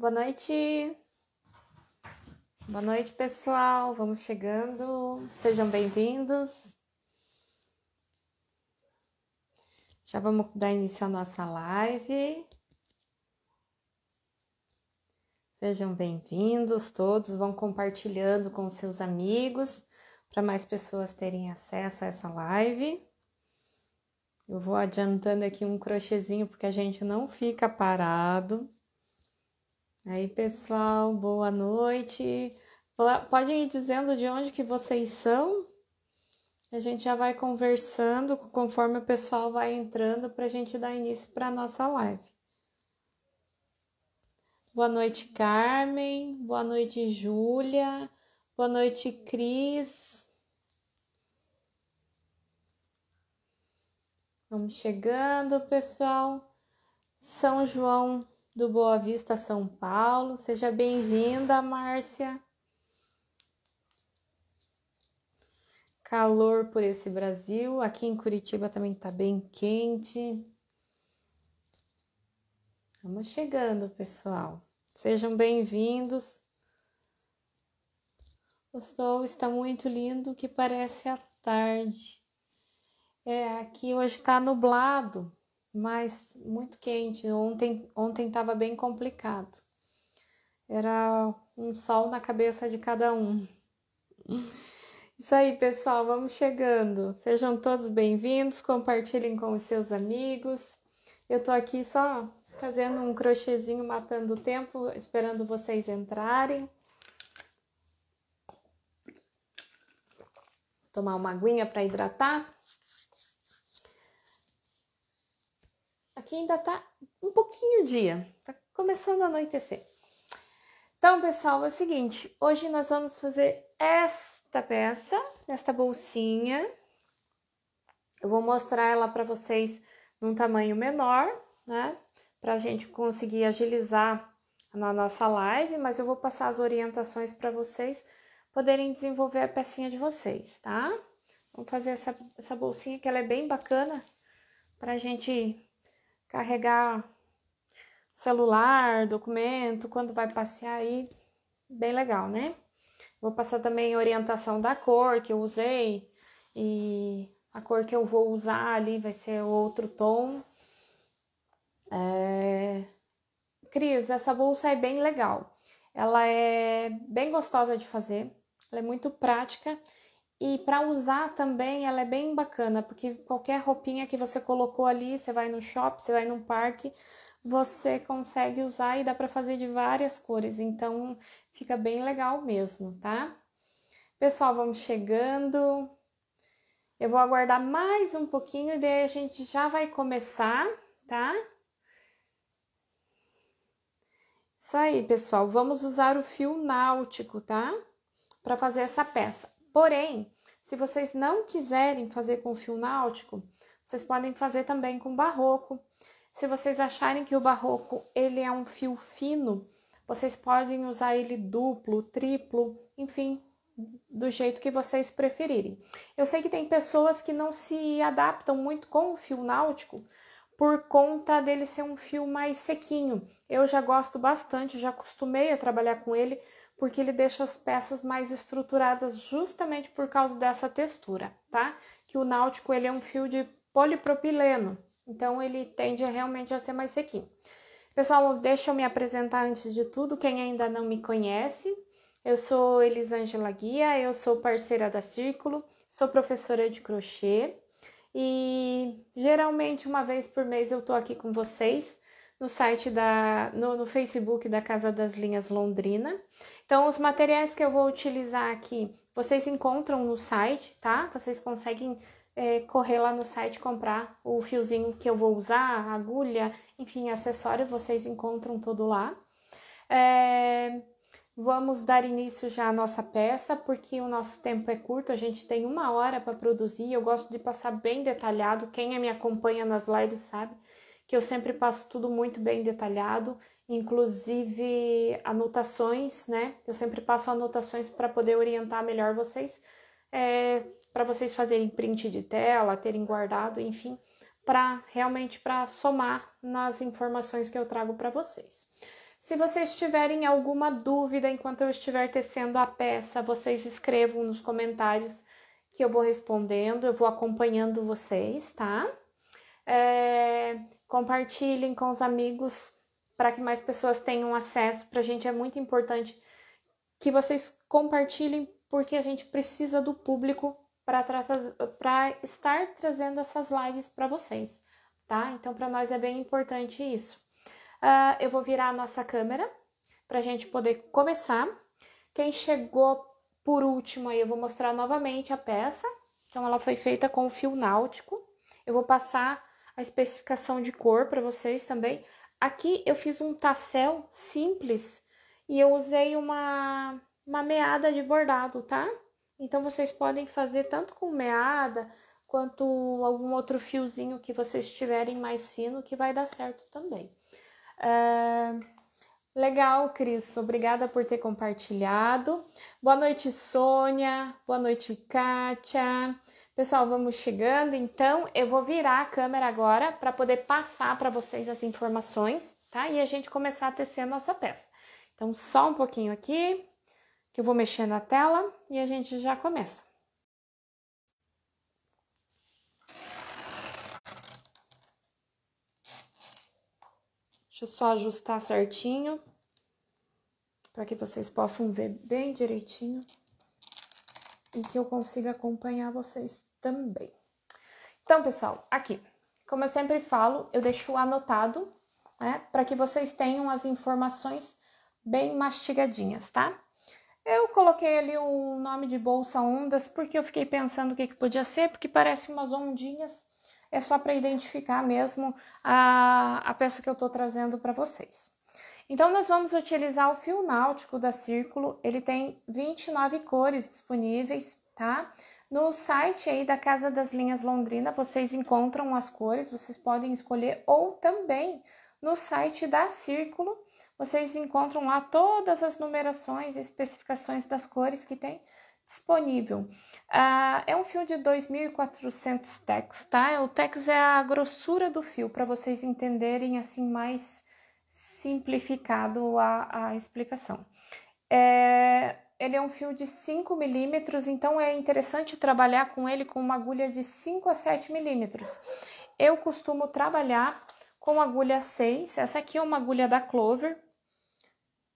Boa noite. Boa noite, pessoal. Vamos chegando. Sejam bem-vindos. Já vamos dar início à nossa live. Sejam bem-vindos todos. Vão compartilhando com seus amigos para mais pessoas terem acesso a essa live. Eu vou adiantando aqui um crochêzinho porque a gente não fica parado Aí, pessoal, boa noite. Pode ir dizendo de onde que vocês são. A gente já vai conversando conforme o pessoal vai entrando para a gente dar início para a nossa live. Boa noite, Carmen. Boa noite, Júlia. Boa noite, Cris. Vamos chegando, pessoal. São João do Boa Vista São Paulo. Seja bem-vinda, Márcia. Calor por esse Brasil. Aqui em Curitiba também tá bem quente. Estamos chegando, pessoal. Sejam bem-vindos. O sol está muito lindo, que parece a tarde. É, aqui hoje está nublado, mas muito quente. Ontem ontem estava bem complicado. Era um sol na cabeça de cada um. Isso aí, pessoal, vamos chegando. Sejam todos bem-vindos, compartilhem com os seus amigos. Eu tô aqui só fazendo um crochêzinho matando o tempo, esperando vocês entrarem. Tomar uma aguinha para hidratar. Aqui ainda tá um pouquinho dia, tá começando a anoitecer. Então, pessoal, é o seguinte: hoje nós vamos fazer esta peça, esta bolsinha. Eu vou mostrar ela para vocês num tamanho menor, né? Para a gente conseguir agilizar na nossa live, mas eu vou passar as orientações para vocês poderem desenvolver a pecinha de vocês, tá? Vamos fazer essa, essa bolsinha que ela é bem bacana para a gente carregar celular, documento, quando vai passear aí, bem legal, né? Vou passar também orientação da cor que eu usei e a cor que eu vou usar ali vai ser outro tom. É... Cris, essa bolsa é bem legal. Ela é bem gostosa de fazer, ela é muito prática e para usar também, ela é bem bacana, porque qualquer roupinha que você colocou ali, você vai no shopping, você vai num parque, você consegue usar e dá para fazer de várias cores. Então, fica bem legal mesmo, tá? Pessoal, vamos chegando. Eu vou aguardar mais um pouquinho e daí a gente já vai começar, tá? Isso aí, pessoal. Vamos usar o fio náutico, tá? Para fazer essa peça. Porém, se vocês não quiserem fazer com fio náutico, vocês podem fazer também com barroco. Se vocês acharem que o barroco ele é um fio fino, vocês podem usar ele duplo, triplo, enfim, do jeito que vocês preferirem. Eu sei que tem pessoas que não se adaptam muito com o fio náutico por conta dele ser um fio mais sequinho. Eu já gosto bastante, já acostumei a trabalhar com ele, porque ele deixa as peças mais estruturadas justamente por causa dessa textura, tá? Que o náutico ele é um fio de polipropileno, então ele tende realmente a ser mais sequinho. Pessoal, deixa eu me apresentar antes de tudo, quem ainda não me conhece, eu sou Elisângela Guia, eu sou parceira da Círculo, sou professora de crochê e geralmente uma vez por mês eu tô aqui com vocês no site da no, no Facebook da Casa das Linhas Londrina então, os materiais que eu vou utilizar aqui, vocês encontram no site, tá? Vocês conseguem é, correr lá no site comprar o fiozinho que eu vou usar, agulha, enfim, acessório, vocês encontram tudo lá. É, vamos dar início já à nossa peça, porque o nosso tempo é curto, a gente tem uma hora para produzir. Eu gosto de passar bem detalhado. Quem me acompanha nas lives sabe que eu sempre passo tudo muito bem detalhado, inclusive anotações, né? Eu sempre passo anotações para poder orientar melhor vocês, é, para vocês fazerem print de tela, terem guardado, enfim, para realmente para somar nas informações que eu trago para vocês. Se vocês tiverem alguma dúvida enquanto eu estiver tecendo a peça, vocês escrevam nos comentários que eu vou respondendo, eu vou acompanhando vocês, tá? É, compartilhem com os amigos para que mais pessoas tenham acesso. Para a gente é muito importante que vocês compartilhem, porque a gente precisa do público para estar trazendo essas lives para vocês, tá? Então, para nós é bem importante isso. Uh, eu vou virar a nossa câmera para a gente poder começar. Quem chegou por último aí, eu vou mostrar novamente a peça. Então, ela foi feita com fio náutico. Eu vou passar a especificação de cor para vocês também. Aqui eu fiz um tassel simples e eu usei uma, uma meada de bordado, tá? Então, vocês podem fazer tanto com meada quanto algum outro fiozinho que vocês tiverem mais fino, que vai dar certo também. Uh, legal, Cris, obrigada por ter compartilhado. Boa noite, Sônia. Boa noite, Kátia. Pessoal, vamos chegando, então eu vou virar a câmera agora para poder passar para vocês as informações, tá? E a gente começar a tecer a nossa peça. Então, só um pouquinho aqui, que eu vou mexer na tela e a gente já começa. Deixa eu só ajustar certinho, para que vocês possam ver bem direitinho e que eu consiga acompanhar vocês também. Então, pessoal, aqui, como eu sempre falo, eu deixo anotado, né, para que vocês tenham as informações bem mastigadinhas, tá? Eu coloquei ali o nome de bolsa ondas porque eu fiquei pensando o que, que podia ser, porque parece umas ondinhas. É só para identificar mesmo a, a peça que eu estou trazendo para vocês. Então, nós vamos utilizar o fio náutico da Círculo. Ele tem 29 cores disponíveis, tá? No site aí da Casa das Linhas Londrina, vocês encontram as cores, vocês podem escolher ou também no site da Círculo, vocês encontram lá todas as numerações e especificações das cores que tem disponível. Ah, é um fio de 2.400 tex, tá? O tex é a grossura do fio, para vocês entenderem assim mais simplificado a, a explicação. É, ele é um fio de 5 milímetros, então é interessante trabalhar com ele com uma agulha de 5 a 7 milímetros. Eu costumo trabalhar com agulha 6, essa aqui é uma agulha da Clover.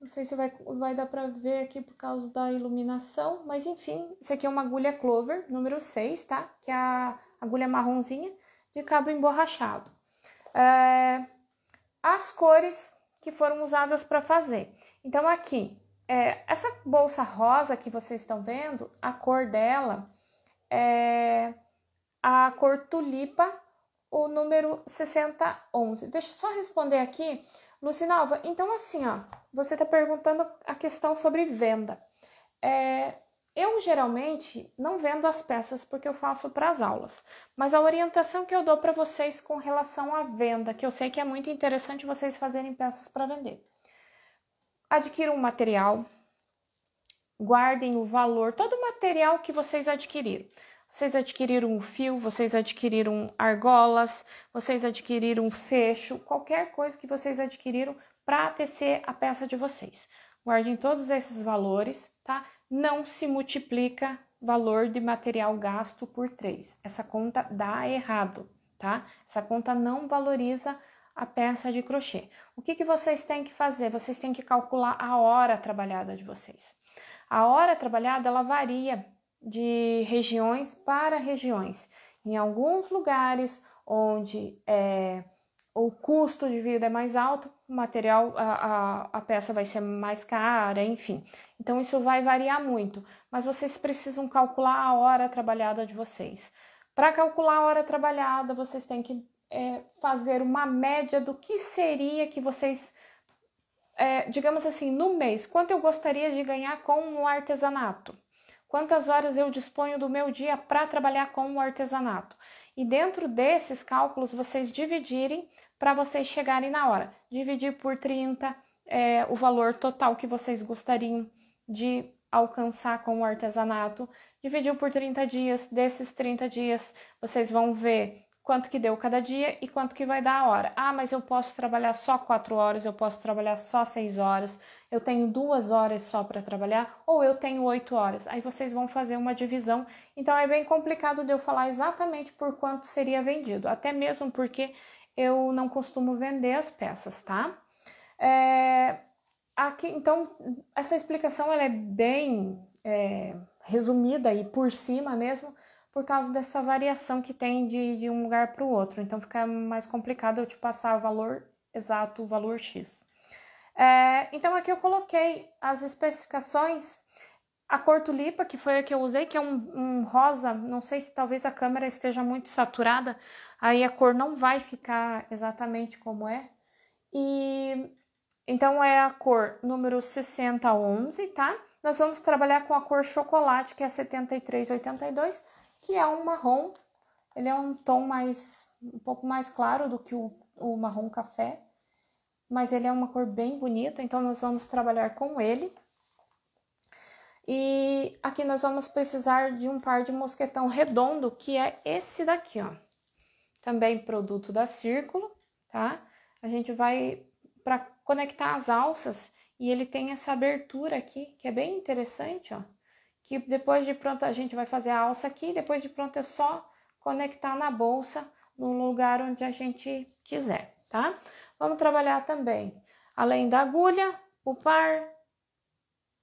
Não sei se vai, vai dar para ver aqui por causa da iluminação, mas enfim, isso aqui é uma agulha Clover, número 6, tá? Que é a agulha marronzinha de cabo emborrachado. É, as cores que foram usadas para fazer. Então, aqui é, essa bolsa rosa que vocês estão vendo, a cor dela é a cor tulipa, o número 6011. Deixa eu só responder aqui, Lucinalva. Então, assim, ó, você está perguntando a questão sobre venda. É, eu geralmente não vendo as peças porque eu faço para as aulas, mas a orientação que eu dou para vocês com relação à venda, que eu sei que é muito interessante vocês fazerem peças para vender adquiram um material, guardem o valor, todo o material que vocês adquiriram. Vocês adquiriram um fio, vocês adquiriram argolas, vocês adquiriram fecho, qualquer coisa que vocês adquiriram para tecer a peça de vocês. Guardem todos esses valores, tá? Não se multiplica valor de material gasto por três. Essa conta dá errado, tá? Essa conta não valoriza a peça de crochê. O que, que vocês têm que fazer? Vocês têm que calcular a hora trabalhada de vocês. A hora trabalhada ela varia de regiões para regiões. Em alguns lugares onde é, o custo de vida é mais alto, o material, a, a, a peça vai ser mais cara, enfim. Então isso vai variar muito, mas vocês precisam calcular a hora trabalhada de vocês. Para calcular a hora trabalhada, vocês têm que é, fazer uma média do que seria que vocês, é, digamos assim, no mês, quanto eu gostaria de ganhar com o artesanato? Quantas horas eu disponho do meu dia para trabalhar com o artesanato? E dentro desses cálculos, vocês dividirem para vocês chegarem na hora. Dividir por 30 é, o valor total que vocês gostariam de alcançar com o artesanato. Dividir por 30 dias, desses 30 dias, vocês vão ver quanto que deu cada dia e quanto que vai dar a hora. Ah, mas eu posso trabalhar só 4 horas, eu posso trabalhar só 6 horas, eu tenho 2 horas só para trabalhar ou eu tenho 8 horas. Aí vocês vão fazer uma divisão. Então é bem complicado de eu falar exatamente por quanto seria vendido, até mesmo porque eu não costumo vender as peças, tá? É, aqui, então, essa explicação ela é bem é, resumida e por cima mesmo, por causa dessa variação que tem de, de um lugar para o outro. Então fica mais complicado eu te passar o valor exato, o valor X. É, então aqui eu coloquei as especificações, a cor tulipa, que foi a que eu usei, que é um, um, rosa, não sei se talvez a câmera esteja muito saturada, aí a cor não vai ficar exatamente como é. E então é a cor número 6011, tá? Nós vamos trabalhar com a cor chocolate, que é 7382 que é um marrom. Ele é um tom mais um pouco mais claro do que o, o marrom café, mas ele é uma cor bem bonita, então nós vamos trabalhar com ele. E aqui nós vamos precisar de um par de mosquetão redondo, que é esse daqui, ó. Também produto da Círculo, tá? A gente vai para conectar as alças e ele tem essa abertura aqui, que é bem interessante, ó que depois de pronto a gente vai fazer a alça aqui, depois de pronto é só conectar na bolsa no lugar onde a gente quiser, tá? Vamos trabalhar também, além da agulha, o par,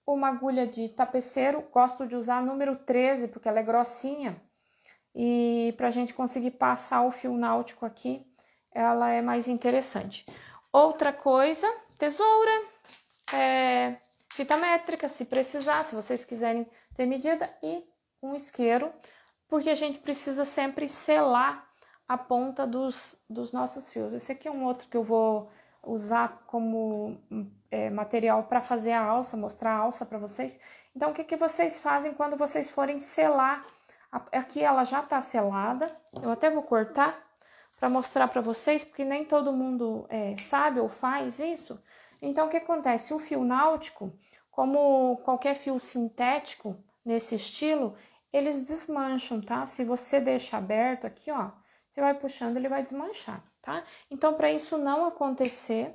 uma agulha de tapeceiro, gosto de usar número 13, porque ela é grossinha, e para a gente conseguir passar o fio náutico aqui, ela é mais interessante. Outra coisa, tesoura, é, fita métrica, se precisar, se vocês quiserem ter medida e um isqueiro, porque a gente precisa sempre selar a ponta dos, dos nossos fios. Esse aqui é um outro que eu vou usar como é, material para fazer a alça, mostrar a alça para vocês. Então, o que, que vocês fazem quando vocês forem selar? Aqui ela já está selada, eu até vou cortar para mostrar para vocês, porque nem todo mundo é, sabe ou faz isso. Então, o que acontece? O fio náutico, como qualquer fio sintético, nesse estilo, eles desmancham, tá? Se você deixa aberto aqui, ó, você vai puxando, ele vai desmanchar, tá? Então, para isso não acontecer,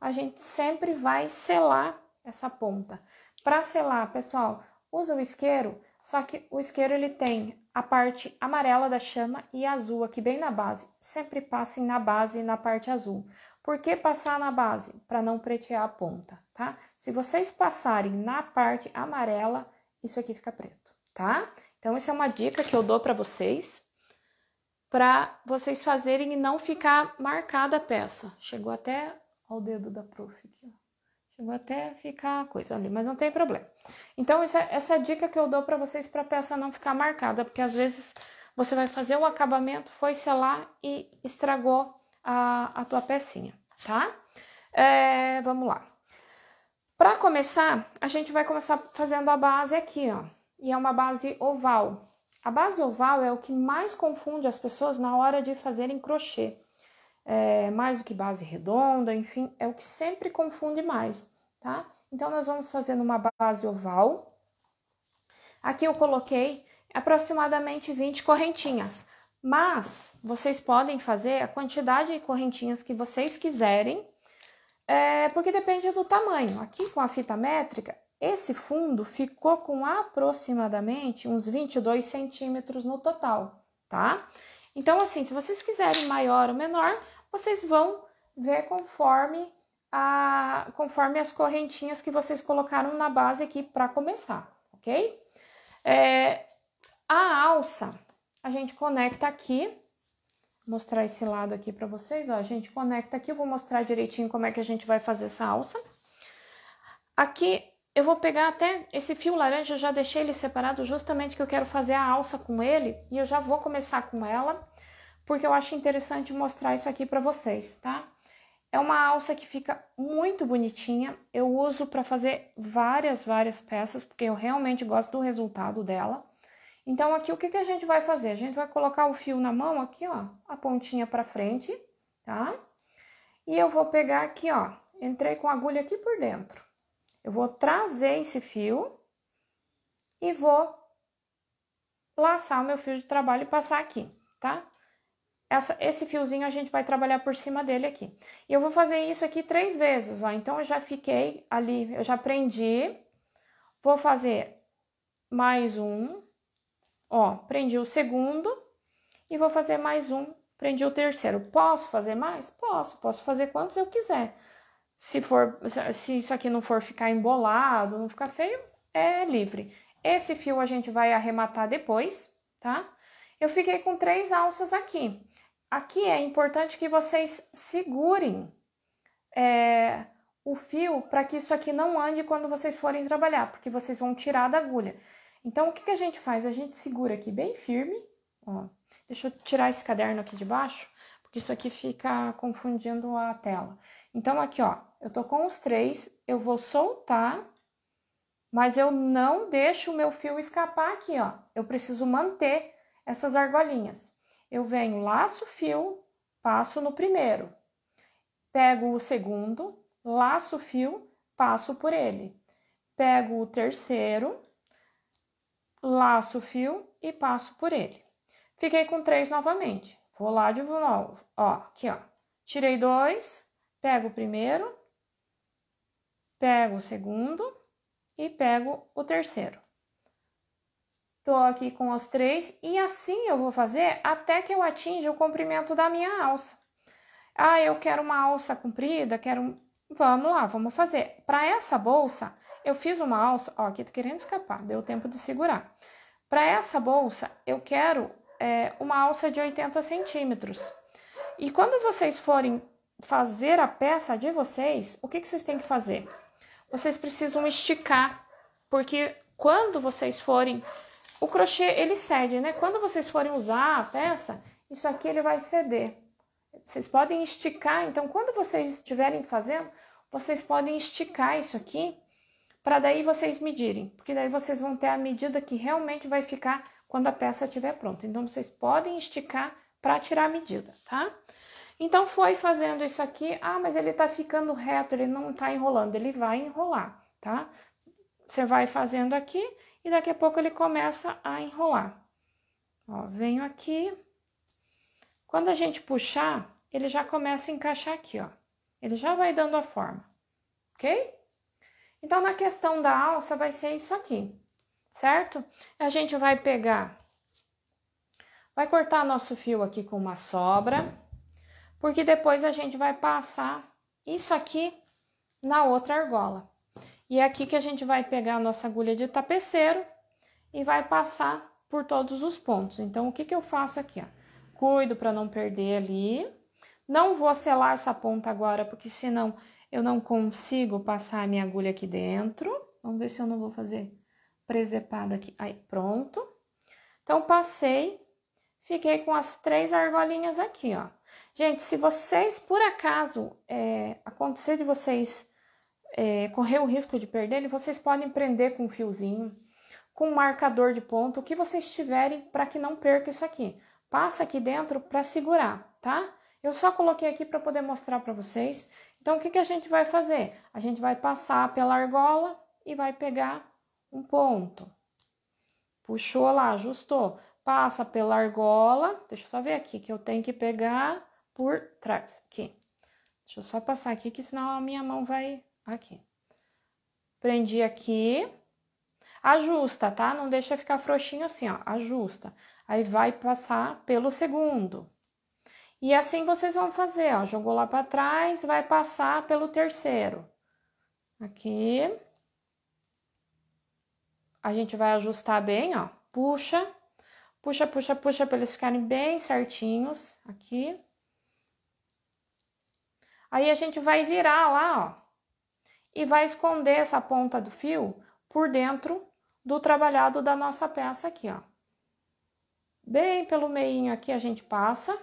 a gente sempre vai selar essa ponta. Para selar, pessoal, usa o isqueiro, só que o isqueiro ele tem a parte amarela da chama e azul aqui bem na base. Sempre passem na base e na parte azul. Por que passar na base? Para não pretear a ponta, tá? Se vocês passarem na parte amarela, isso aqui fica preto, tá? Então, isso é uma dica que eu dou para vocês, para vocês fazerem e não ficar marcada a peça. Chegou até ao dedo da prof aqui, ó. Chegou até ficar a coisa ali, mas não tem problema. Então, essa, é, essa é a dica que eu dou para vocês para a peça não ficar marcada, porque às vezes você vai fazer o acabamento, foi selar e estragou a, a tua pecinha, tá? É, vamos lá. Para começar, a gente vai começar fazendo a base aqui, ó. E é uma base oval. A base oval é o que mais confunde as pessoas na hora de fazerem crochê. É, mais do que base redonda, enfim, é o que sempre confunde mais, tá? Então, nós vamos fazer uma base oval. Aqui eu coloquei aproximadamente 20 correntinhas, mas vocês podem fazer a quantidade de correntinhas que vocês quiserem, é, porque depende do tamanho. Aqui com a fita métrica, esse fundo ficou com aproximadamente uns 22 centímetros no total, tá? Então, assim, se vocês quiserem maior ou menor, vocês vão ver conforme, a, conforme as correntinhas que vocês colocaram na base aqui para começar, ok? É, a alça a gente conecta aqui mostrar esse lado aqui para vocês, ó, a gente conecta aqui, eu vou mostrar direitinho como é que a gente vai fazer essa alça. Aqui eu vou pegar até esse fio laranja, eu já deixei ele separado justamente que eu quero fazer a alça com ele e eu já vou começar com ela, porque eu acho interessante mostrar isso aqui para vocês, tá? É uma alça que fica muito bonitinha, eu uso para fazer várias, várias peças, porque eu realmente gosto do resultado dela. Então, aqui o que, que a gente vai fazer? A gente vai colocar o fio na mão aqui, ó, a pontinha pra frente, tá? E eu vou pegar aqui, ó, entrei com a agulha aqui por dentro. Eu vou trazer esse fio e vou laçar o meu fio de trabalho e passar aqui, tá? Essa, esse fiozinho a gente vai trabalhar por cima dele aqui. E eu vou fazer isso aqui três vezes, ó. Então, eu já fiquei ali, eu já prendi. Vou fazer mais um, Ó, prendi o segundo e vou fazer mais um. Prendi o terceiro. Posso fazer mais? Posso. Posso fazer quantos eu quiser. Se for, se isso aqui não for ficar embolado, não ficar feio, é livre. Esse fio a gente vai arrematar depois, tá? Eu fiquei com três alças aqui. Aqui é importante que vocês segurem é, o fio para que isso aqui não ande quando vocês forem trabalhar, porque vocês vão tirar da agulha. Então, o que, que a gente faz? A gente segura aqui bem firme, ó. Deixa eu tirar esse caderno aqui de baixo, porque isso aqui fica confundindo a tela. Então, aqui, ó, eu tô com os três, eu vou soltar, mas eu não deixo o meu fio escapar aqui, ó. Eu preciso manter essas argolinhas. Eu venho, laço o fio, passo no primeiro. Pego o segundo, laço o fio, passo por ele. Pego o terceiro laço o fio e passo por ele. Fiquei com três novamente. Vou lá de novo. Ó, aqui, ó. Tirei dois, pego o primeiro, pego o segundo e pego o terceiro. Tô aqui com os três e assim eu vou fazer até que eu atinja o comprimento da minha alça. Ah, eu quero uma alça comprida, quero. Vamos lá, vamos fazer. Para essa bolsa, eu fiz uma alça, ó, aqui tô querendo escapar, deu tempo de segurar. Para essa bolsa, eu quero é, uma alça de 80 centímetros. E quando vocês forem fazer a peça de vocês, o que, que vocês têm que fazer? Vocês precisam esticar, porque quando vocês forem, o crochê ele cede, né? Quando vocês forem usar a peça, isso aqui ele vai ceder. Vocês podem esticar, então quando vocês estiverem fazendo, vocês podem esticar isso aqui para daí vocês medirem, porque daí vocês vão ter a medida que realmente vai ficar quando a peça estiver pronta. Então, vocês podem esticar para tirar a medida, tá? Então, foi fazendo isso aqui. Ah, mas ele tá ficando reto, ele não tá enrolando. Ele vai enrolar, tá? Você vai fazendo aqui e daqui a pouco ele começa a enrolar. Ó, venho aqui. Quando a gente puxar, ele já começa a encaixar aqui, ó. Ele já vai dando a forma, ok? Então, na questão da alça, vai ser isso aqui, certo? A gente vai pegar, vai cortar nosso fio aqui com uma sobra, porque depois a gente vai passar isso aqui na outra argola. E é aqui que a gente vai pegar a nossa agulha de tapeceiro e vai passar por todos os pontos. Então, o que, que eu faço aqui? Ó? Cuido para não perder ali. Não vou selar essa ponta agora, porque senão eu não consigo passar a minha agulha aqui dentro. Vamos ver se eu não vou fazer presepada aqui. Aí, pronto. Então, passei, fiquei com as três argolinhas aqui, ó. Gente, se vocês, por acaso, é, acontecer de vocês é, correr o risco de perder ele, vocês podem prender com um fiozinho, com um marcador de ponto, o que vocês tiverem para que não perca isso aqui. Passa aqui dentro para segurar, tá? Eu só coloquei aqui para poder mostrar para vocês. Então, o que, que a gente vai fazer? A gente vai passar pela argola e vai pegar um ponto. Puxou lá, ajustou. Passa pela argola. Deixa eu só ver aqui que eu tenho que pegar por trás. Aqui. Deixa eu só passar aqui, que senão a minha mão vai aqui. Prendi aqui. Ajusta, tá? Não deixa ficar frouxinho assim, ó. Ajusta. Aí vai passar pelo segundo. E assim vocês vão fazer, ó, jogou lá para trás, vai passar pelo terceiro. Aqui. A gente vai ajustar bem, ó, puxa, puxa, puxa, puxa para eles ficarem bem certinhos aqui. Aí a gente vai virar lá, ó, e vai esconder essa ponta do fio por dentro do trabalhado da nossa peça aqui, ó. Bem pelo meinho aqui a gente passa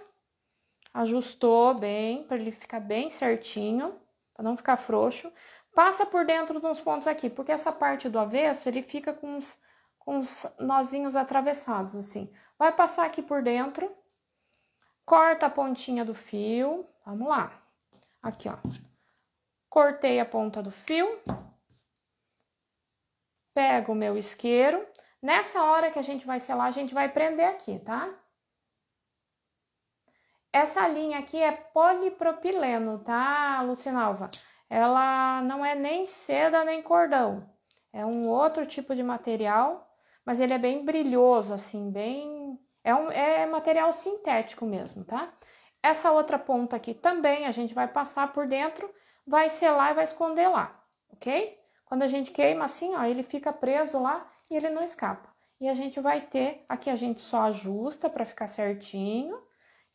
ajustou bem para ele ficar bem certinho, para não ficar frouxo. Passa por dentro de uns pontos aqui, porque essa parte do avesso ele fica com uns, com uns nozinhos atravessados assim. Vai passar aqui por dentro, corta a pontinha do fio, vamos lá. Aqui, ó. Cortei a ponta do fio, pego o meu isqueiro. Nessa hora que a gente vai selar, a gente vai prender aqui, tá? Essa linha aqui é polipropileno, tá, Lucinalva? Ela não é nem seda nem cordão. É um outro tipo de material, mas ele é bem brilhoso, assim, bem. É, um, é material sintético mesmo, tá? Essa outra ponta aqui também a gente vai passar por dentro, vai selar e vai esconder lá, ok? Quando a gente queima assim, ó, ele fica preso lá e ele não escapa. E a gente vai ter, aqui a gente só ajusta para ficar certinho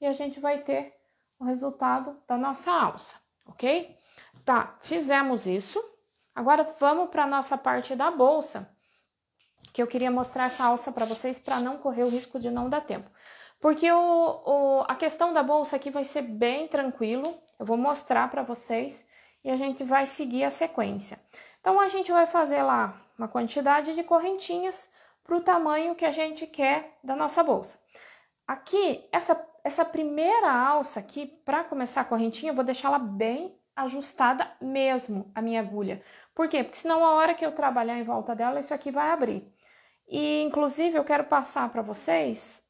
e a gente vai ter o resultado da nossa alça, ok? Tá, fizemos isso. Agora vamos para a nossa parte da bolsa, que eu queria mostrar essa alça para vocês para não correr o risco de não dar tempo. Porque o, o, a questão da bolsa aqui vai ser bem tranquilo, eu vou mostrar para vocês e a gente vai seguir a sequência. Então, a gente vai fazer lá uma quantidade de correntinhas para o tamanho que a gente quer da nossa bolsa. Aqui, essa essa primeira alça aqui, para começar a correntinha, eu vou deixá-la bem ajustada mesmo, a minha agulha. Por quê? Porque senão a hora que eu trabalhar em volta dela, isso aqui vai abrir. E, inclusive, eu quero passar para vocês,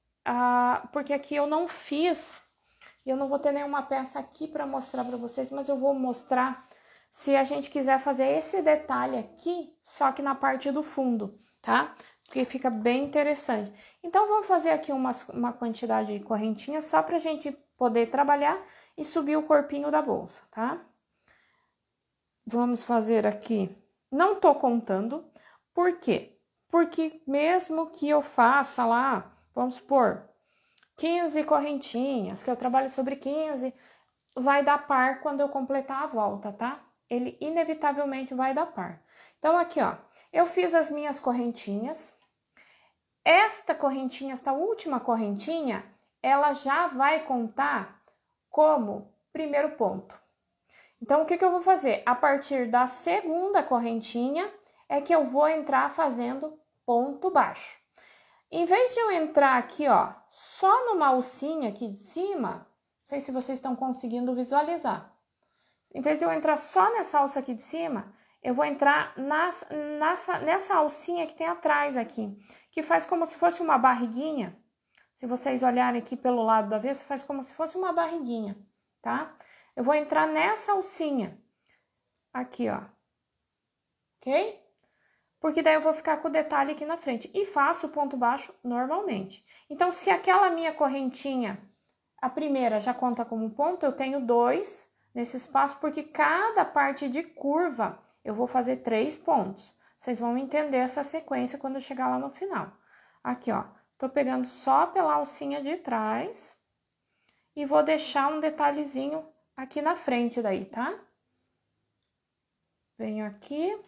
porque aqui eu não fiz, eu não vou ter nenhuma peça aqui para mostrar para vocês, mas eu vou mostrar se a gente quiser fazer esse detalhe aqui, só que na parte do fundo, tá? porque fica bem interessante. Então, vamos fazer aqui uma, uma quantidade de correntinha só para a gente poder trabalhar e subir o corpinho da bolsa, tá? Vamos fazer aqui, não tô contando, por quê? Porque mesmo que eu faça lá, vamos supor, 15 correntinhas, que eu trabalho sobre 15, vai dar par quando eu completar a volta, tá? Ele inevitavelmente vai dar par. Então, aqui, ó, eu fiz as minhas correntinhas. Esta correntinha, esta última correntinha, ela já vai contar como primeiro ponto. Então, o que, que eu vou fazer? A partir da segunda correntinha é que eu vou entrar fazendo ponto baixo. Em vez de eu entrar aqui, ó, só numa alcinha aqui de cima, não sei se vocês estão conseguindo visualizar. Em vez de eu entrar só nessa alça aqui de cima, eu vou entrar nas, nessa, nessa alcinha que tem atrás aqui, que faz como se fosse uma barriguinha. Se vocês olharem aqui pelo lado da avesso, faz como se fosse uma barriguinha, tá? Eu vou entrar nessa alcinha aqui, ó. Ok? Porque daí eu vou ficar com o detalhe aqui na frente. E faço o ponto baixo normalmente. Então, se aquela minha correntinha, a primeira já conta como ponto, eu tenho dois nesse espaço, porque cada parte de curva eu vou fazer três pontos. Vocês vão entender essa sequência quando chegar lá no final. Aqui, ó, tô pegando só pela alcinha de trás e vou deixar um detalhezinho aqui na frente daí, tá? Venho aqui.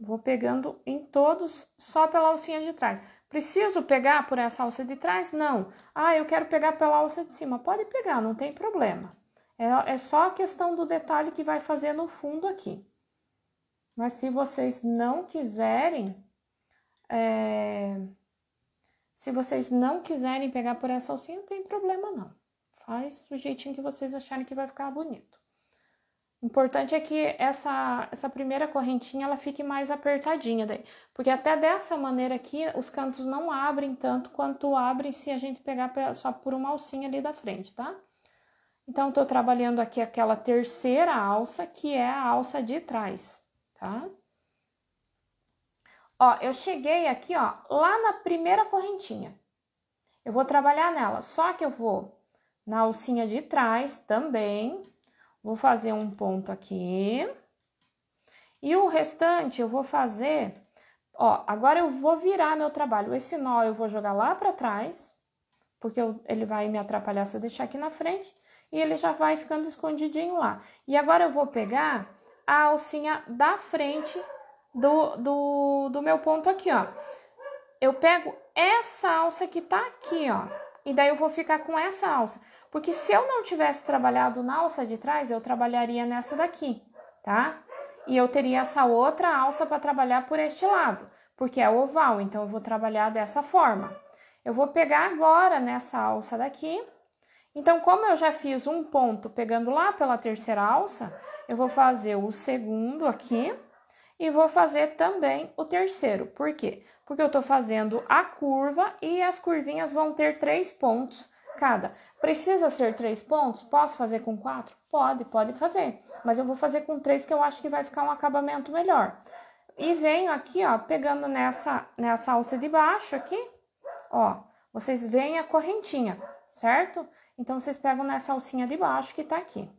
Vou pegando em todos só pela alcinha de trás. Preciso pegar por essa alça de trás? Não. Ah, eu quero pegar pela alça de cima. Pode pegar, não tem problema. É, é só a questão do detalhe que vai fazer no fundo aqui. Mas se vocês não quiserem, é... se vocês não quiserem pegar por essa alcinha, não tem problema não. Faz do jeitinho que vocês acharem que vai ficar bonito. O importante é que essa, essa primeira correntinha ela fique mais apertadinha daí, porque até dessa maneira aqui os cantos não abrem tanto quanto abrem se a gente pegar só por uma alcinha ali da frente, tá? Então, estou trabalhando aqui aquela terceira alça, que é a alça de trás, tá? Ó, eu cheguei aqui, ó, lá na primeira correntinha. Eu vou trabalhar nela, só que eu vou na alcinha de trás também, vou fazer um ponto aqui. E o restante eu vou fazer, ó, agora eu vou virar meu trabalho. Esse nó eu vou jogar lá para trás, porque eu, ele vai me atrapalhar se eu deixar aqui na frente e ele já vai ficando escondidinho lá. E agora eu vou pegar a alcinha da frente do, do, do meu ponto aqui, ó. Eu pego essa alça que tá aqui, ó. E daí eu vou ficar com essa alça. Porque se eu não tivesse trabalhado na alça de trás, eu trabalharia nessa daqui, tá? E eu teria essa outra alça para trabalhar por este lado, porque é oval, então eu vou trabalhar dessa forma. Eu vou pegar agora nessa alça daqui então, como eu já fiz um ponto pegando lá pela terceira alça, eu vou fazer o segundo aqui e vou fazer também o terceiro. Por quê? Porque eu estou fazendo a curva e as curvinhas vão ter três pontos cada. Precisa ser três pontos? Posso fazer com quatro? Pode, pode fazer. Mas eu vou fazer com três que eu acho que vai ficar um acabamento melhor. E venho aqui, ó, pegando nessa, nessa alça de baixo aqui, ó. Vocês veem a correntinha, certo? Então, vocês pegam nessa alcinha de baixo que tá aqui.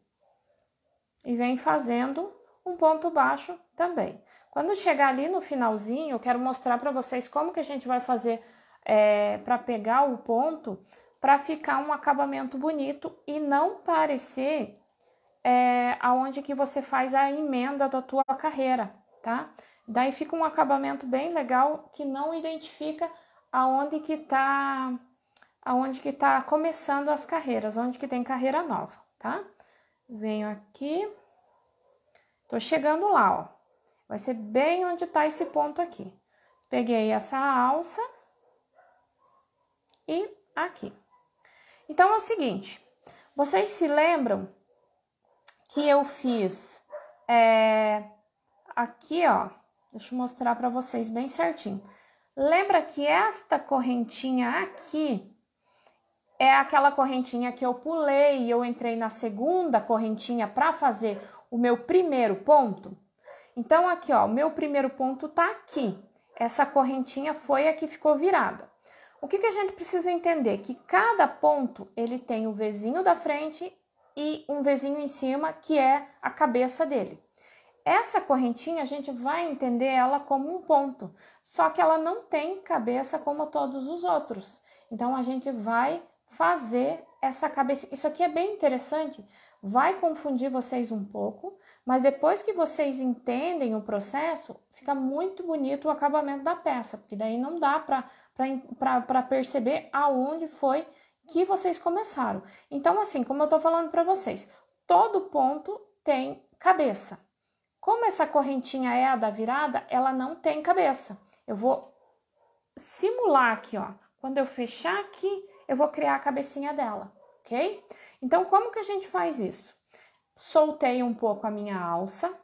E vem fazendo um ponto baixo também. Quando chegar ali no finalzinho, eu quero mostrar para vocês como que a gente vai fazer é, para pegar o ponto para ficar um acabamento bonito e não parecer é, aonde que você faz a emenda da tua carreira, tá? Daí fica um acabamento bem legal que não identifica aonde que tá aonde que está começando as carreiras, onde que tem carreira nova, tá? Venho aqui, tô chegando lá, ó. Vai ser bem onde está esse ponto aqui. Peguei essa alça e aqui. Então, é o seguinte, vocês se lembram que eu fiz é, aqui, ó, deixa eu mostrar para vocês bem certinho. Lembra que esta correntinha aqui, é aquela correntinha que eu pulei e eu entrei na segunda correntinha para fazer o meu primeiro ponto. Então, aqui, ó, o meu primeiro ponto tá aqui. Essa correntinha foi a que ficou virada. O que, que a gente precisa entender? Que cada ponto ele tem um vizinho da frente e um vizinho em cima, que é a cabeça dele. Essa correntinha a gente vai entender ela como um ponto, só que ela não tem cabeça como todos os outros. Então a gente vai fazer essa cabeça. Isso aqui é bem interessante, vai confundir vocês um pouco, mas depois que vocês entendem o processo, fica muito bonito o acabamento da peça, porque daí não dá para perceber aonde foi que vocês começaram. Então, assim, como eu estou falando para vocês, todo ponto tem cabeça. Como essa correntinha é a da virada, ela não tem cabeça. Eu vou simular aqui, ó. Quando eu fechar aqui, eu vou criar a cabecinha dela, ok? Então, como que a gente faz isso? Soltei um pouco a minha alça,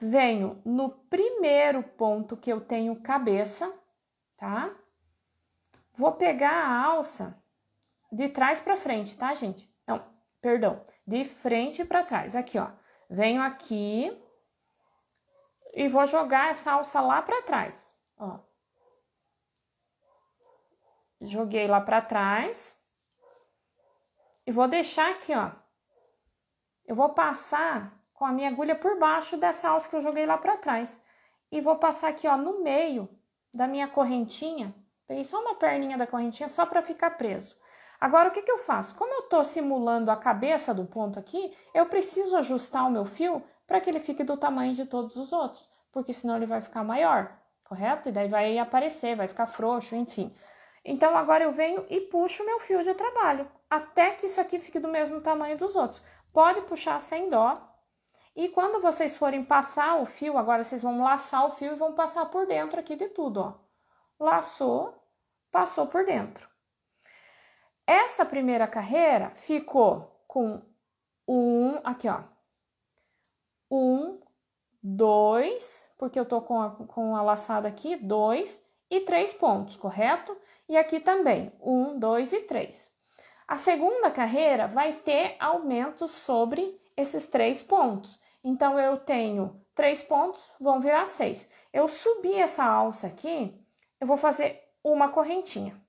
venho no primeiro ponto que eu tenho cabeça, tá? Vou pegar a alça de trás para frente, tá, gente? Não, perdão, de frente para trás. Aqui, ó. Venho aqui e vou jogar essa alça lá para trás, ó. Joguei lá para trás. E vou deixar aqui, ó. Eu vou passar com a minha agulha por baixo dessa alça que eu joguei lá para trás. E vou passar aqui, ó, no meio da minha correntinha. Peguei só uma perninha da correntinha só para ficar preso. Agora, o que, que eu faço? Como eu estou simulando a cabeça do ponto aqui, eu preciso ajustar o meu fio para que ele fique do tamanho de todos os outros, porque senão ele vai ficar maior, correto? E daí vai aparecer, vai ficar frouxo, enfim. Então agora eu venho e puxo o meu fio de trabalho, até que isso aqui fique do mesmo tamanho dos outros. Pode puxar sem dó. E quando vocês forem passar o fio, agora vocês vão laçar o fio e vão passar por dentro aqui de tudo, ó. Laçou, passou por dentro. Essa primeira carreira ficou com um, aqui ó, um, dois, porque eu tô com a, com a laçada aqui, dois, e três pontos, correto? E aqui também, um, dois e três. A segunda carreira vai ter aumento sobre esses três pontos. Então, eu tenho três pontos, vão virar seis. Eu subi essa alça aqui, eu vou fazer uma correntinha.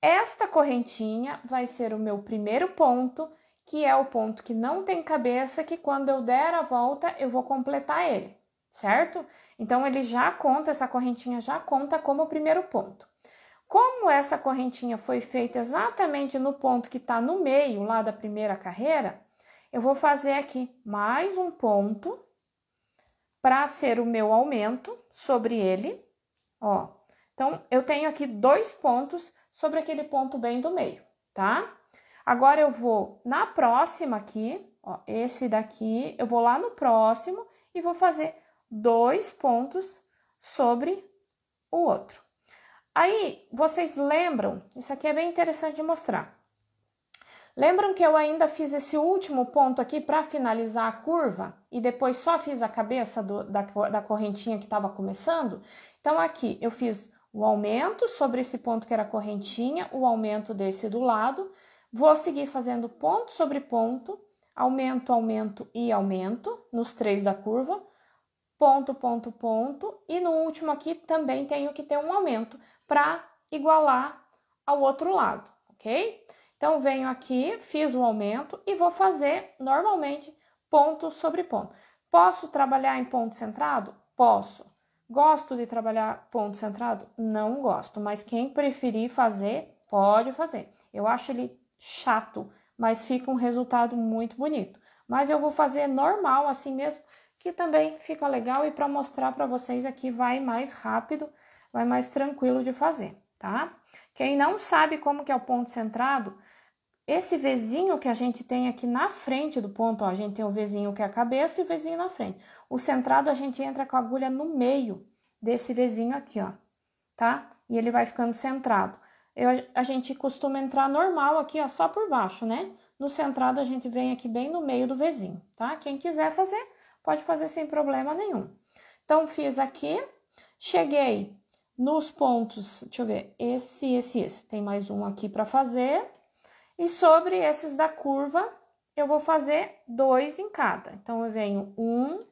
Esta correntinha vai ser o meu primeiro ponto, que é o ponto que não tem cabeça, que quando eu der a volta, eu vou completar ele certo? Então ele já conta, essa correntinha já conta como o primeiro ponto. Como essa correntinha foi feita exatamente no ponto que está no meio lá da primeira carreira, eu vou fazer aqui mais um ponto para ser o meu aumento sobre ele, ó. Então, eu tenho aqui dois pontos sobre aquele ponto bem do meio, tá? Agora, eu vou na próxima aqui, ó, esse daqui, eu vou lá no próximo e vou fazer dois pontos sobre o outro. Aí, vocês lembram, isso aqui é bem interessante de mostrar. Lembram que eu ainda fiz esse último ponto aqui para finalizar a curva e depois só fiz a cabeça do, da, da correntinha que estava começando? Então, aqui eu fiz o aumento sobre esse ponto que era a correntinha, o aumento desse do lado. Vou seguir fazendo ponto sobre ponto, aumento, aumento e aumento nos três da curva ponto, ponto, ponto, e no último aqui também tenho que ter um aumento para igualar ao outro lado, ok? Então, venho aqui, fiz o aumento e vou fazer normalmente ponto sobre ponto. Posso trabalhar em ponto centrado? Posso. Gosto de trabalhar ponto centrado? Não gosto, mas quem preferir fazer, pode fazer. Eu acho ele chato, mas fica um resultado muito bonito. Mas eu vou fazer normal assim mesmo que também fica legal e para mostrar para vocês aqui vai mais rápido, vai mais tranquilo de fazer, tá? Quem não sabe como que é o ponto centrado, esse vizinho que a gente tem aqui na frente do ponto, ó, a gente tem o vizinho que é a cabeça e o vizinho na frente. O centrado a gente entra com a agulha no meio desse vizinho aqui, ó, tá? E ele vai ficando centrado. Eu, a gente costuma entrar normal aqui, ó, só por baixo, né? No centrado a gente vem aqui bem no meio do vizinho, tá? Quem quiser fazer, pode fazer sem problema nenhum. Então, fiz aqui, cheguei nos pontos, deixa eu ver, esse, esse, esse, tem mais um aqui para fazer. E sobre esses da curva, eu vou fazer dois em cada. Então, eu venho um,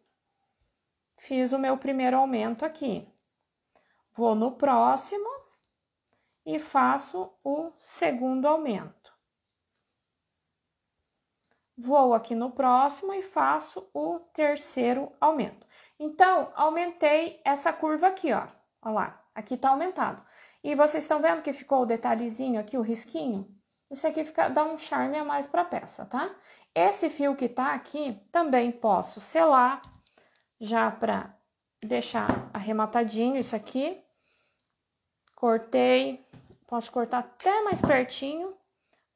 fiz o meu primeiro aumento aqui. Vou no próximo e faço o segundo aumento vou aqui no próximo e faço o terceiro aumento. Então, aumentei essa curva aqui, ó. Olha lá, aqui tá aumentado. E vocês estão vendo que ficou o detalhezinho aqui, o risquinho? Isso aqui fica, dá um charme a mais para a peça, tá? Esse fio que tá aqui, também posso selar, já para deixar arrematadinho isso aqui. Cortei, posso cortar até mais pertinho,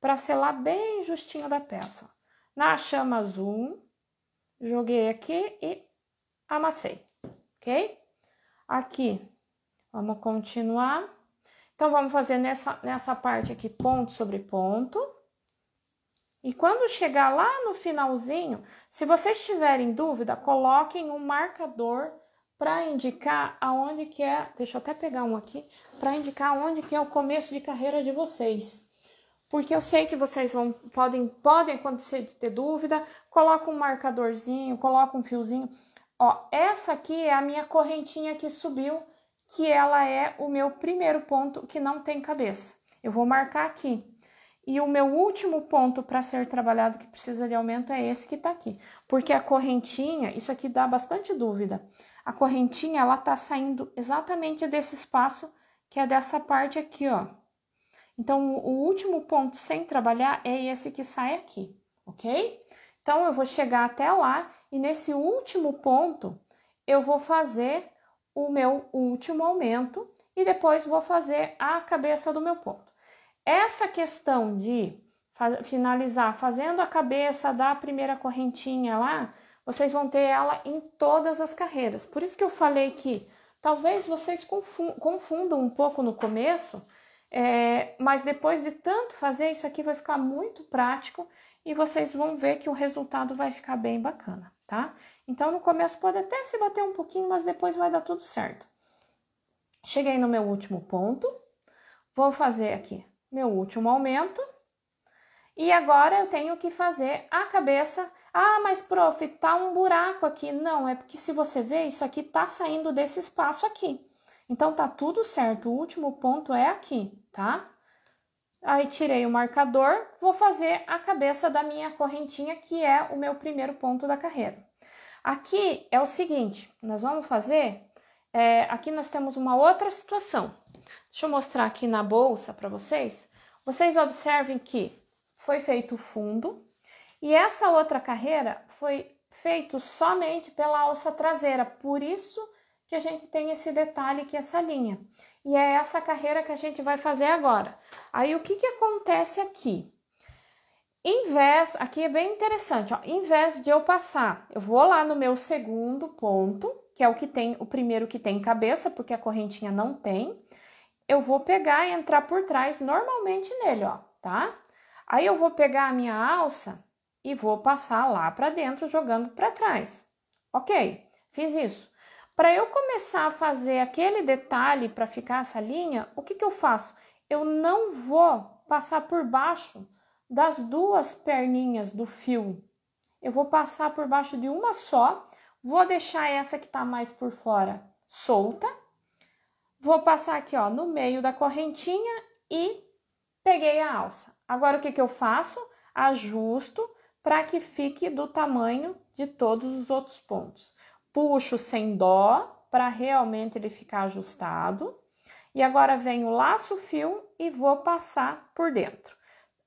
para selar bem justinho da peça na chama azul, joguei aqui e amassei, ok? Aqui, vamos continuar. Então, vamos fazer nessa, nessa parte aqui, ponto sobre ponto. E quando chegar lá no finalzinho, se vocês tiverem dúvida, coloquem um marcador para indicar aonde que é, deixa eu até pegar um aqui, para indicar onde que é o começo de carreira de vocês porque eu sei que vocês vão, podem, podem acontecer de ter dúvida, coloca um marcadorzinho, coloca um fiozinho. Ó, essa aqui é a minha correntinha que subiu, que ela é o meu primeiro ponto que não tem cabeça. Eu vou marcar aqui. E o meu último ponto para ser trabalhado que precisa de aumento é esse que está aqui. Porque a correntinha, isso aqui dá bastante dúvida. A correntinha, ela tá saindo exatamente desse espaço, que é dessa parte aqui, ó. Então, o último ponto sem trabalhar é esse que sai aqui, ok? Então, eu vou chegar até lá e nesse último ponto eu vou fazer o meu último aumento e depois vou fazer a cabeça do meu ponto. Essa questão de finalizar fazendo a cabeça da primeira correntinha lá, vocês vão ter ela em todas as carreiras. Por isso que eu falei que talvez vocês confundam um pouco no começo é, mas depois de tanto fazer, isso aqui vai ficar muito prático e vocês vão ver que o resultado vai ficar bem bacana, tá? Então, no começo pode até se bater um pouquinho, mas depois vai dar tudo certo. Cheguei no meu último ponto, vou fazer aqui meu último aumento. E agora eu tenho que fazer a cabeça. Ah, mas prof, tá um buraco aqui. Não, é porque se você ver isso aqui tá saindo desse espaço aqui. Então, tá tudo certo. O último ponto é aqui, tá? Aí, tirei o marcador, vou fazer a cabeça da minha correntinha, que é o meu primeiro ponto da carreira. Aqui é o seguinte, nós vamos fazer... É, aqui nós temos uma outra situação. Deixa eu mostrar aqui na bolsa para vocês. Vocês observem que foi feito o fundo e essa outra carreira foi feito somente pela alça traseira, por isso que a gente tem esse detalhe aqui, essa linha. E é essa carreira que a gente vai fazer agora. Aí, o que, que acontece aqui? Em vez, aqui é bem interessante, ó, em vez de eu passar, eu vou lá no meu segundo ponto, que é o que tem, o primeiro que tem cabeça, porque a correntinha não tem, eu vou pegar e entrar por trás normalmente nele, ó, tá? Aí eu vou pegar a minha alça e vou passar lá para dentro jogando para trás. OK? Fiz isso. Para eu começar a fazer aquele detalhe para ficar essa linha, o que, que eu faço? Eu não vou passar por baixo das duas perninhas do fio. Eu vou passar por baixo de uma só, vou deixar essa que está mais por fora solta, vou passar aqui ó, no meio da correntinha e peguei a alça. Agora o que, que eu faço? Ajusto para que fique do tamanho de todos os outros pontos puxo sem dó para realmente ele ficar ajustado. E agora venho laço o fio e vou passar por dentro.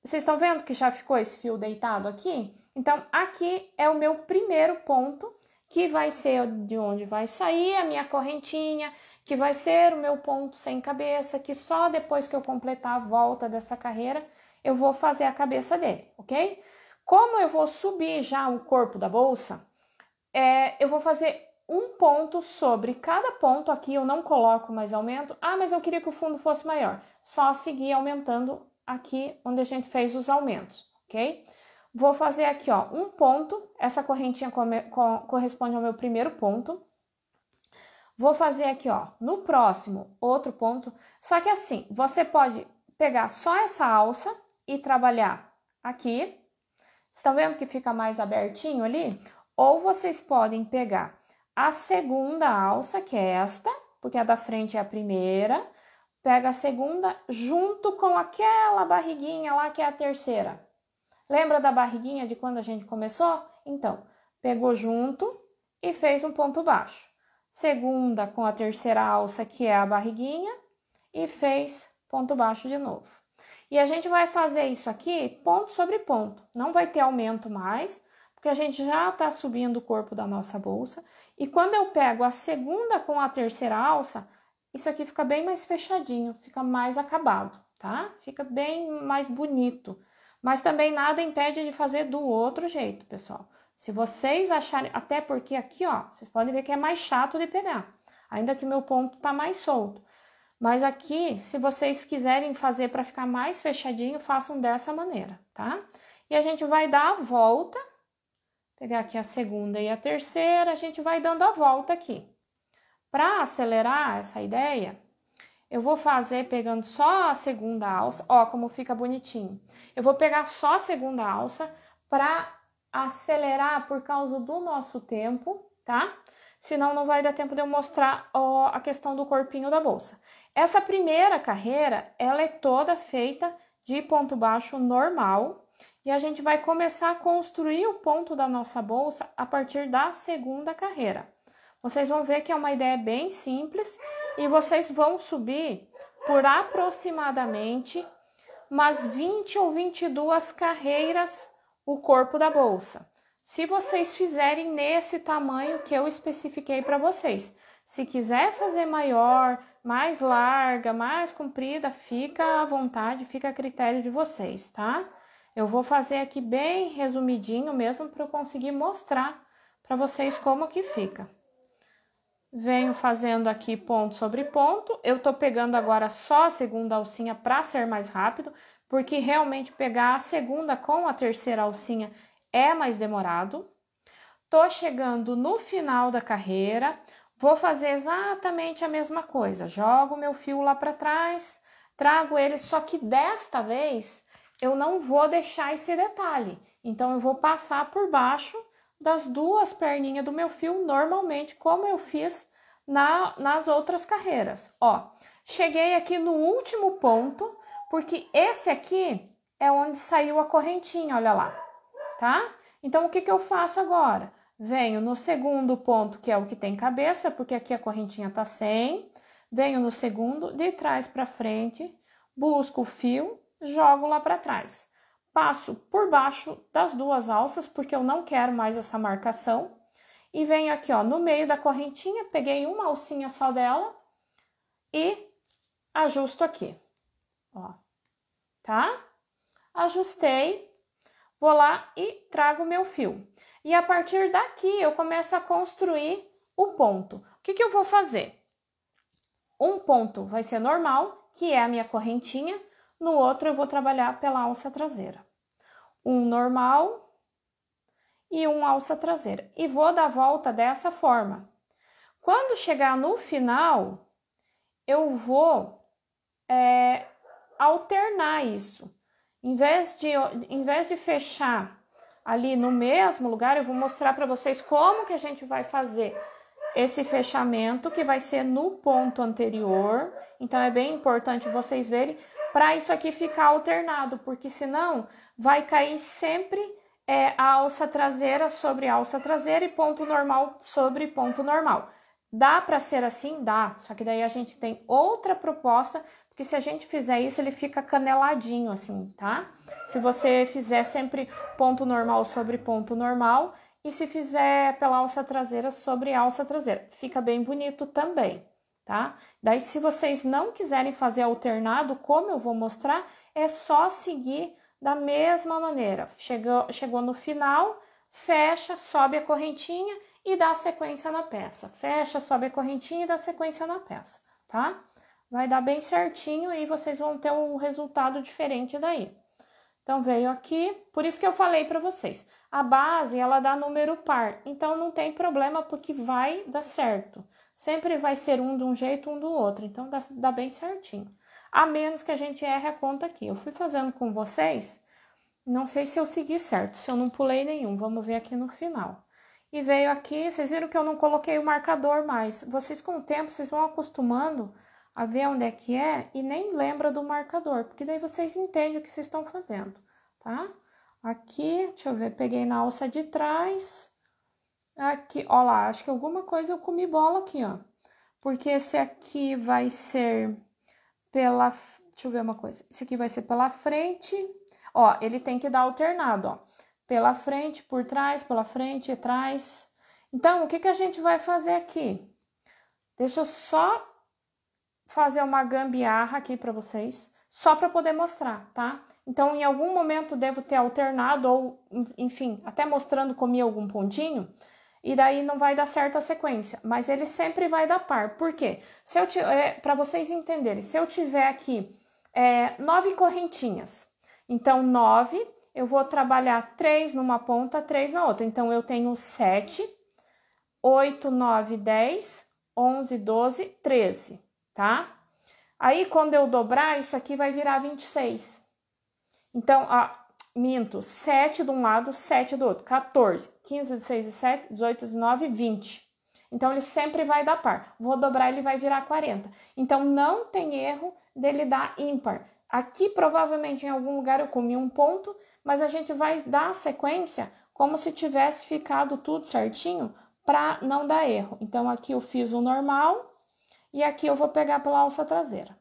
Vocês estão vendo que já ficou esse fio deitado aqui? Então, aqui é o meu primeiro ponto, que vai ser de onde vai sair a minha correntinha, que vai ser o meu ponto sem cabeça, que só depois que eu completar a volta dessa carreira, eu vou fazer a cabeça dele, ok? Como eu vou subir já o corpo da bolsa, é, eu vou fazer um ponto sobre cada ponto aqui, eu não coloco mais aumento. Ah, mas eu queria que o fundo fosse maior. Só seguir aumentando aqui onde a gente fez os aumentos, ok? Vou fazer aqui, ó, um ponto. Essa correntinha corresponde ao meu primeiro ponto. Vou fazer aqui, ó, no próximo, outro ponto. Só que assim, você pode pegar só essa alça e trabalhar aqui. Estão tá vendo que fica mais abertinho ali? Ou vocês podem pegar a segunda alça, que é esta, porque a da frente é a primeira, pega a segunda junto com aquela barriguinha lá que é a terceira. Lembra da barriguinha de quando a gente começou? Então, pegou junto e fez um ponto baixo. Segunda com a terceira alça, que é a barriguinha, e fez ponto baixo de novo. E a gente vai fazer isso aqui ponto sobre ponto. Não vai ter aumento mais, porque a gente já está subindo o corpo da nossa bolsa. E quando eu pego a segunda com a terceira alça, isso aqui fica bem mais fechadinho, fica mais acabado, tá? Fica bem mais bonito. Mas também nada impede de fazer do outro jeito, pessoal. Se vocês acharem, até porque aqui, ó, vocês podem ver que é mais chato de pegar, ainda que meu ponto tá mais solto. Mas aqui, se vocês quiserem fazer para ficar mais fechadinho, façam dessa maneira, tá? E a gente vai dar a volta Pegar aqui a segunda e a terceira, a gente vai dando a volta aqui. Para acelerar essa ideia, eu vou fazer pegando só a segunda alça, ó, como fica bonitinho. Eu vou pegar só a segunda alça para acelerar por causa do nosso tempo, tá? Senão não vai dar tempo de eu mostrar ó, a questão do corpinho da bolsa. Essa primeira carreira, ela é toda feita de ponto baixo normal, e a gente vai começar a construir o ponto da nossa bolsa a partir da segunda carreira. Vocês vão ver que é uma ideia bem simples e vocês vão subir por aproximadamente umas 20 ou 22 carreiras o corpo da bolsa. Se vocês fizerem nesse tamanho que eu especifiquei para vocês. Se quiser fazer maior, mais larga, mais comprida, fica à vontade, fica a critério de vocês, tá? Eu vou fazer aqui bem resumidinho mesmo para eu conseguir mostrar para vocês como que fica. Venho fazendo aqui ponto sobre ponto. Eu tô pegando agora só a segunda alcinha para ser mais rápido, porque realmente pegar a segunda com a terceira alcinha é mais demorado. Tô chegando no final da carreira, vou fazer exatamente a mesma coisa. Jogo meu fio lá para trás, trago ele, só que desta vez eu não vou deixar esse detalhe. Então, eu vou passar por baixo das duas perninhas do meu fio, normalmente, como eu fiz na, nas outras carreiras. Ó, cheguei aqui no último ponto, porque esse aqui é onde saiu a correntinha, olha lá, tá? Então, o que, que eu faço agora? Venho no segundo ponto, que é o que tem cabeça, porque aqui a correntinha tá sem. Venho no segundo, de trás para frente, busco o fio jogo lá para trás. Passo por baixo das duas alças, porque eu não quero mais essa marcação. E venho aqui, ó, no meio da correntinha, peguei uma alcinha só dela e ajusto aqui, ó, tá? Ajustei, vou lá e trago o meu fio. E a partir daqui eu começo a construir o ponto. O que, que eu vou fazer? Um ponto vai ser normal, que é a minha correntinha, no outro eu vou trabalhar pela alça traseira. Um normal e um alça traseira. E vou dar volta dessa forma. Quando chegar no final, eu vou é, alternar isso. Em vez, de, em vez de fechar ali no mesmo lugar, eu vou mostrar para vocês como que a gente vai fazer esse fechamento que vai ser no ponto anterior. Então é bem importante vocês verem para isso aqui ficar alternado, porque senão vai cair sempre é, a alça traseira sobre alça traseira e ponto normal sobre ponto normal. Dá para ser assim? Dá. Só que daí a gente tem outra proposta, porque se a gente fizer isso, ele fica caneladinho assim, tá? Se você fizer sempre ponto normal sobre ponto normal, e se fizer pela alça traseira, sobre alça traseira. Fica bem bonito também, tá? Daí, se vocês não quiserem fazer alternado, como eu vou mostrar, é só seguir da mesma maneira. Chegou, chegou no final, fecha, sobe a correntinha e dá sequência na peça. Fecha, sobe a correntinha e dá sequência na peça, tá? Vai dar bem certinho e vocês vão ter um resultado diferente daí. Então veio aqui, por isso que eu falei para vocês. A base ela dá número par, então não tem problema porque vai dar certo. Sempre vai ser um de um jeito, um do outro, então dá, dá bem certinho. A menos que a gente erre a conta aqui. Eu fui fazendo com vocês, não sei se eu segui certo, se eu não pulei nenhum. Vamos ver aqui no final. E veio aqui, vocês viram que eu não coloquei o marcador mais. Vocês com o tempo, vocês vão acostumando a ver onde é que é e nem lembra do marcador, porque daí vocês entendem o que vocês estão fazendo, tá? Aqui, deixa eu ver, peguei na alça de trás. Aqui, ó lá, acho que alguma coisa eu comi bola aqui, ó. Porque esse aqui vai ser pela, deixa eu ver uma coisa. Esse aqui vai ser pela frente. Ó, ele tem que dar alternado, ó. Pela frente, por trás, pela frente, atrás. Então, o que que a gente vai fazer aqui? Deixa eu só fazer uma gambiarra aqui para vocês, só para poder mostrar, tá? Então, em algum momento devo ter alternado ou, enfim, até mostrando comi algum pontinho, e daí não vai dar certa sequência, mas ele sempre vai dar par. Por quê? Se eu é, para vocês entenderem, se eu tiver aqui é, nove correntinhas, então nove, eu vou trabalhar três numa ponta, três na outra. Então eu tenho sete, oito, nove, dez, onze, doze, treze tá? Aí, quando eu dobrar, isso aqui vai virar 26. Então, ó, minto, 7 de um lado, 7 do outro, 14, 15, 16, 17, 18, 19, 20. Então, ele sempre vai dar par. Vou dobrar, ele vai virar 40. Então, não tem erro dele dar ímpar. Aqui, provavelmente, em algum lugar eu comi um ponto, mas a gente vai dar a sequência como se tivesse ficado tudo certinho para não dar erro. Então, aqui eu fiz o normal, e aqui eu vou pegar pela alça traseira.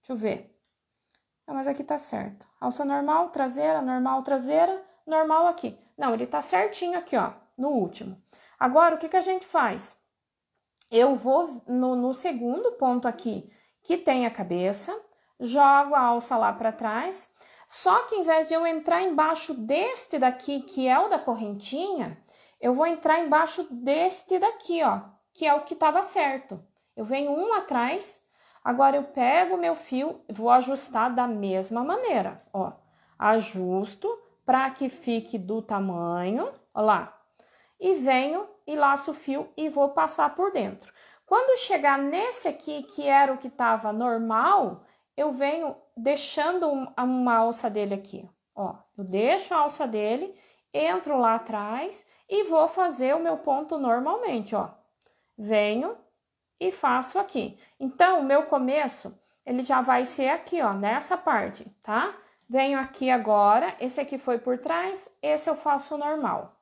Deixa eu ver. Não, ah, mas aqui tá certo. Alça normal, traseira, normal, traseira, normal aqui. Não, ele tá certinho aqui, ó, no último. Agora, o que, que a gente faz? Eu vou no, no segundo ponto aqui, que tem a cabeça, jogo a alça lá para trás. Só que em vez de eu entrar embaixo deste daqui, que é o da correntinha, eu vou entrar embaixo deste daqui, ó, que é o que tava certo. Eu venho um atrás, agora eu pego o meu fio, vou ajustar da mesma maneira, ó. Ajusto para que fique do tamanho, ó lá. E venho e laço o fio e vou passar por dentro. Quando chegar nesse aqui, que era o que estava normal, eu venho deixando uma alça dele aqui, ó. Eu deixo a alça dele, entro lá atrás e vou fazer o meu ponto normalmente, ó. Venho, e faço aqui. Então, o meu começo, ele já vai ser aqui, ó, nessa parte, tá? Venho aqui agora, esse aqui foi por trás, esse eu faço normal.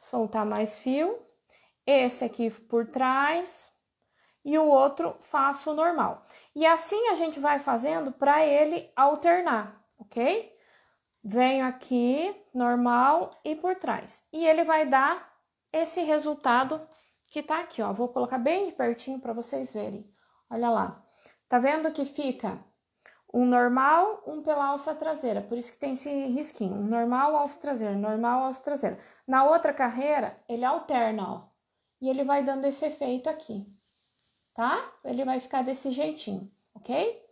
Soltar mais fio, esse aqui por trás e o outro faço normal. E assim a gente vai fazendo para ele alternar, ok? Venho aqui, normal e por trás. E ele vai dar esse resultado que tá aqui, ó. Vou colocar bem pertinho para vocês verem. Olha lá. Tá vendo que fica um normal, um pela alça traseira. Por isso que tem esse risquinho. Um normal, alça traseira, normal, alça traseira. Na outra carreira, ele alterna, ó. E ele vai dando esse efeito aqui, tá? Ele vai ficar desse jeitinho, ok?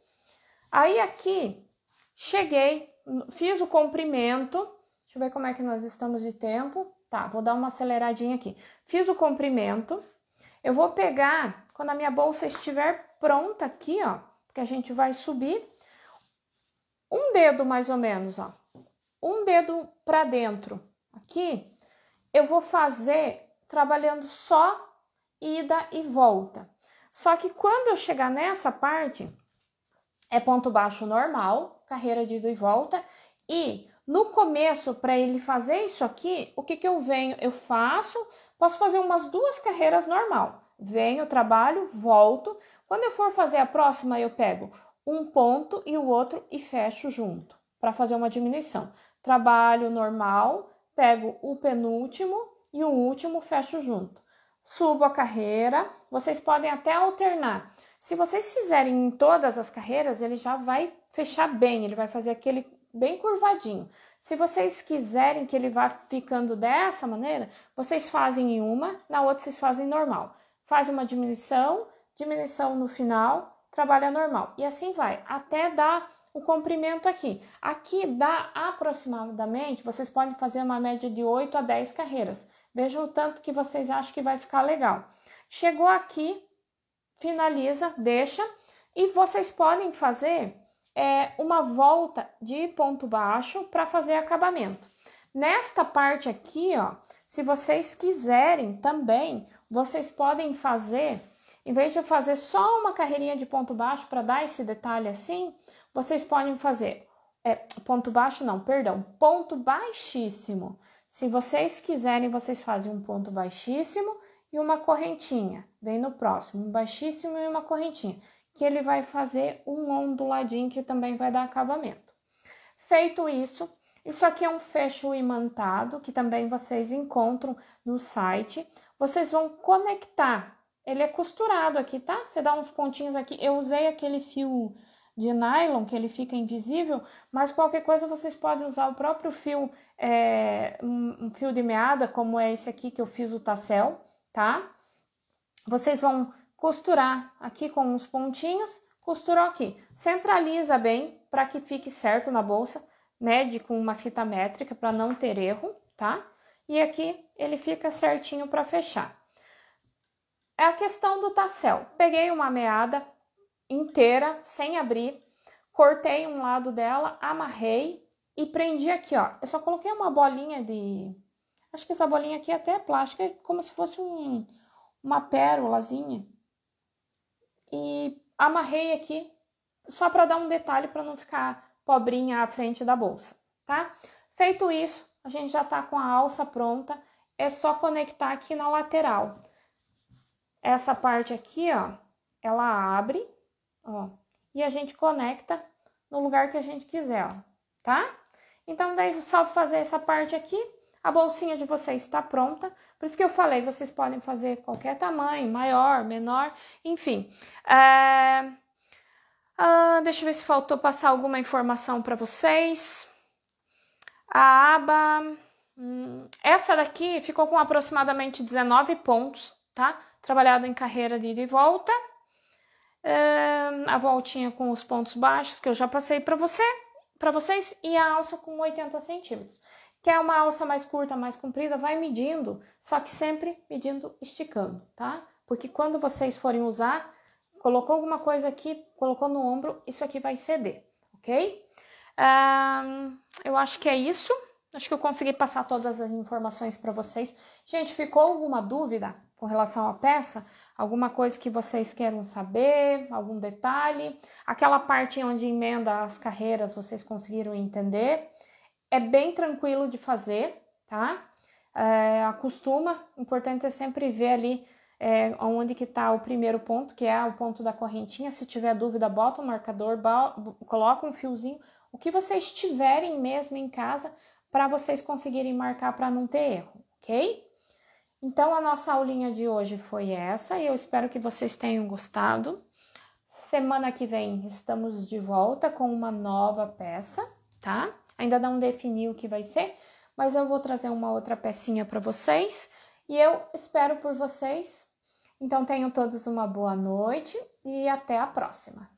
Aí aqui, cheguei, fiz o comprimento. Deixa eu ver como é que nós estamos de tempo. Tá, vou dar uma aceleradinha aqui. Fiz o comprimento. Eu vou pegar, quando a minha bolsa estiver pronta aqui, ó, porque a gente vai subir, um dedo mais ou menos, ó. Um dedo para dentro. Aqui, eu vou fazer trabalhando só ida e volta. Só que quando eu chegar nessa parte, é ponto baixo normal, carreira de ida e volta, e no começo, para ele fazer isso aqui, o que, que eu venho? Eu faço, posso fazer umas duas carreiras normal. Venho, trabalho, volto. Quando eu for fazer a próxima, eu pego um ponto e o outro e fecho junto para fazer uma diminuição. Trabalho normal, pego o penúltimo e o último, fecho junto. Subo a carreira, vocês podem até alternar. Se vocês fizerem em todas as carreiras, ele já vai fechar bem, ele vai fazer aquele bem curvadinho. Se vocês quiserem que ele vá ficando dessa maneira, vocês fazem em uma, na outra vocês fazem normal. Faz uma diminuição, diminuição no final, trabalha normal. E assim vai, até dar o comprimento aqui. Aqui dá aproximadamente, vocês podem fazer uma média de 8 a 10 carreiras. Vejam o tanto que vocês acham que vai ficar legal. Chegou aqui, finaliza, deixa. E vocês podem fazer é, uma volta de ponto baixo para fazer acabamento. Nesta parte aqui, ó, se vocês quiserem também, vocês podem fazer, em vez de fazer só uma carreirinha de ponto baixo para dar esse detalhe assim, vocês podem fazer é, ponto baixo, não, perdão, ponto baixíssimo. Se vocês quiserem, vocês fazem um ponto baixíssimo e uma correntinha. Vem no próximo, um baixíssimo e uma correntinha que ele vai fazer um onduladinho que também vai dar acabamento. Feito isso, isso aqui é um fecho imantado que também vocês encontram no site. Vocês vão conectar. Ele é costurado aqui, tá? Você dá uns pontinhos aqui. Eu usei aquele fio de nylon que ele fica invisível, mas qualquer coisa vocês podem usar o próprio fio, é, um fio de meada, como é esse aqui que eu fiz o tassel, tá? Vocês vão costurar aqui com uns pontinhos, costurou aqui. Centraliza bem para que fique certo na bolsa, mede né, com uma fita métrica para não ter erro, tá? E aqui ele fica certinho para fechar. É a questão do tassel. Peguei uma meada inteira, sem abrir, cortei um lado dela, amarrei e prendi aqui, ó. Eu só coloquei uma bolinha de... Acho que essa bolinha aqui é até é plástica, como se fosse um, uma pérolazinha e amarrei aqui só para dar um detalhe para não ficar pobrinha à frente da bolsa, tá? Feito isso, a gente já tá com a alça pronta, é só conectar aqui na lateral. Essa parte aqui, ó, ela abre, ó, e a gente conecta no lugar que a gente quiser, ó, tá? Então, daí só fazer essa parte aqui, a bolsinha de vocês está pronta, por isso que eu falei, vocês podem fazer qualquer tamanho, maior, menor, enfim. É... Ah, deixa eu ver se faltou passar alguma informação para vocês. A aba. Hum, essa daqui ficou com aproximadamente 19 pontos, tá? Trabalhado em carreira de ida e volta. É... a voltinha com os pontos baixos que eu já passei para você, para vocês e a alça com 80 centímetros. Quer é uma alça mais curta, mais comprida? Vai medindo, só que sempre medindo esticando, tá? Porque quando vocês forem usar, colocou alguma coisa aqui, colocou no ombro, isso aqui vai ceder, ok? Um, ah, eu acho que é isso. Acho que eu consegui passar todas as informações para vocês. Gente, ficou alguma dúvida com relação à peça? Alguma coisa que vocês queiram saber? Algum detalhe? Aquela parte onde emenda as carreiras, vocês conseguiram entender? é bem tranquilo de fazer, tá? É, acostuma, importante é sempre ver ali é, onde que está o primeiro ponto, que é o ponto da correntinha. Se tiver dúvida, bota um marcador, coloca um fiozinho, o que vocês tiverem mesmo em casa para vocês conseguirem marcar para não ter erro, ok? Então a nossa aulinha de hoje foi essa e eu espero que vocês tenham gostado. Semana que vem estamos de volta com uma nova peça, tá? Ainda não defini o que vai ser, mas eu vou trazer uma outra pecinha para vocês e eu espero por vocês. Então tenham todos uma boa noite e até a próxima.